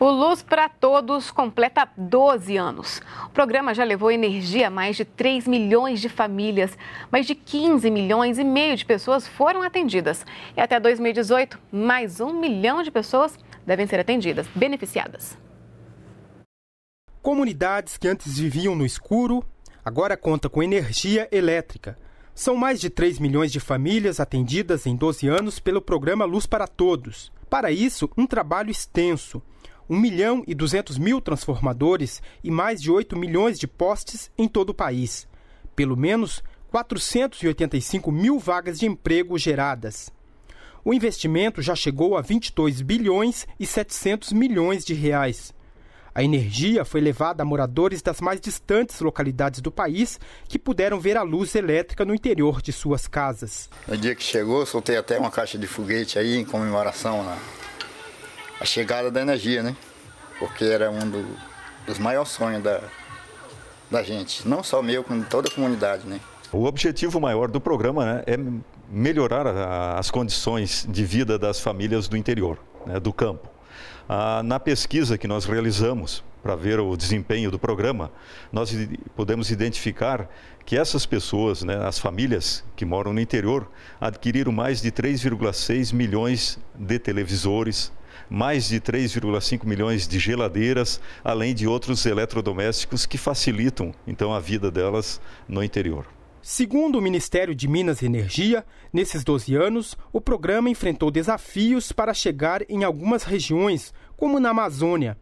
O Luz para Todos completa 12 anos. O programa já levou energia a mais de 3 milhões de famílias. Mais de 15 milhões e meio de pessoas foram atendidas. E até 2018, mais um milhão de pessoas devem ser atendidas, beneficiadas. Comunidades que antes viviam no escuro, agora conta com energia elétrica. São mais de 3 milhões de famílias atendidas em 12 anos pelo programa Luz para Todos. Para isso, um trabalho extenso. 1 milhão e 200 mil transformadores e mais de 8 milhões de postes em todo o país. Pelo menos 485 mil vagas de emprego geradas. O investimento já chegou a 22 bilhões e 700 milhões de reais. A energia foi levada a moradores das mais distantes localidades do país que puderam ver a luz elétrica no interior de suas casas. No dia que chegou, soltei até uma caixa de foguete aí em comemoração né? a chegada da energia, né? Porque era um do, dos maiores sonhos da, da gente, não só meu, como toda a comunidade, né? O objetivo maior do programa né, é melhorar a, as condições de vida das famílias do interior, né, do campo. Ah, na pesquisa que nós realizamos para ver o desempenho do programa, nós podemos identificar que essas pessoas, né, as famílias que moram no interior, adquiriram mais de 3,6 milhões de televisores, mais de 3,5 milhões de geladeiras, além de outros eletrodomésticos que facilitam então a vida delas no interior. Segundo o Ministério de Minas e Energia, nesses 12 anos, o programa enfrentou desafios para chegar em algumas regiões, como na Amazônia,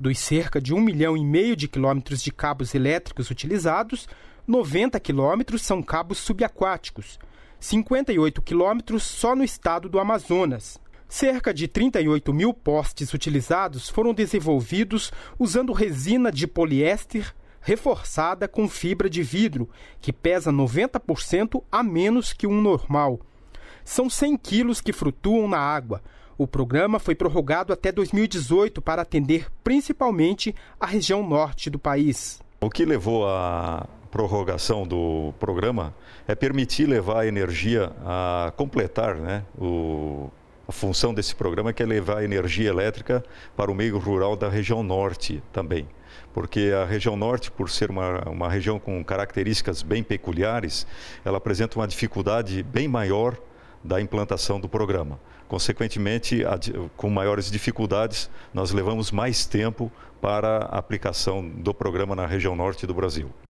dos cerca de um milhão e meio de quilômetros de cabos elétricos utilizados, 90 quilômetros são cabos subaquáticos, 58 quilômetros só no estado do Amazonas. Cerca de 38 mil postes utilizados foram desenvolvidos usando resina de poliéster reforçada com fibra de vidro, que pesa 90% a menos que um normal. São 100 quilos que flutuam na água, o programa foi prorrogado até 2018 para atender principalmente a região norte do país. O que levou à prorrogação do programa é permitir levar a energia a completar né, o, a função desse programa, que é levar energia elétrica para o meio rural da região norte também. Porque a região norte, por ser uma, uma região com características bem peculiares, ela apresenta uma dificuldade bem maior da implantação do programa. Consequentemente, com maiores dificuldades, nós levamos mais tempo para a aplicação do programa na região norte do Brasil.